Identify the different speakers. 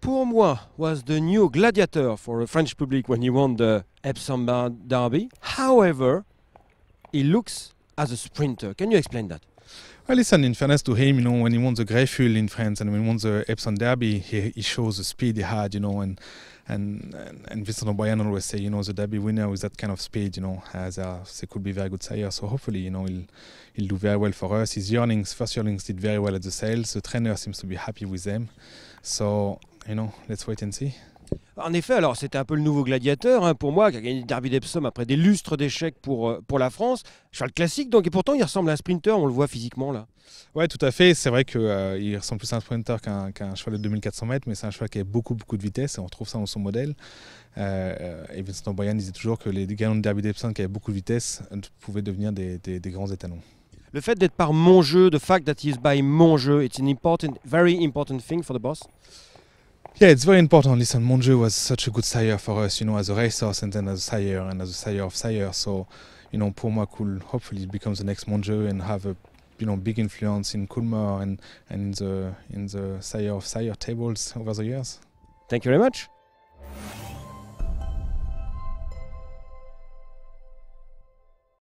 Speaker 1: Pour Moi was the new gladiator for the French public when he won the Epsom Derby. However, he looks as a sprinter. Can you explain that?
Speaker 2: Well, listen, in fairness to him, you know, when he won the Greyfuel in France and when he won the Epsom Derby, he, he shows the speed he had, you know, and and, and, and Vincent O'Brien always say, you know, the Derby winner with that kind of speed, you know, as a, uh, they could be very good sire. So hopefully, you know, he'll, he'll do very well for us. His yearlings, first yearlings did very well at the sales. The trainer seems to be happy with them. So et eh non, let's wait and see.
Speaker 1: En effet, alors c'était un peu le nouveau gladiateur hein, pour moi, qui a gagné le derby d'Epsom après des lustres d'échecs pour, euh, pour la France. Cheval classique, donc, et pourtant il ressemble à un sprinter, on le voit physiquement là.
Speaker 2: Ouais, tout à fait. C'est vrai qu'il euh, ressemble plus à un sprinter qu'un qu cheval de 2400 mètres, mais c'est un cheval qui a beaucoup, beaucoup de vitesse et on retrouve ça dans son modèle. Euh, euh et Vincent Bryan disait toujours que les gagnants de derby d'Epsom qui avaient beaucoup de vitesse pouvaient devenir des, grands étalons.
Speaker 1: Le fait d'être par mon jeu, the fact that he is by mon jeu, it's an important, very important thing for the boss.
Speaker 2: Yeah, it's very important. Listen, Monju was such a good sire for us, you know, as a racehorse and then as a sire and as a sire of sire. So, you know, Poma could hopefully becomes the next Monju and have a you know big influence in Kulmer and and in the in the sire of sire tables over the years.
Speaker 1: Thank you very much.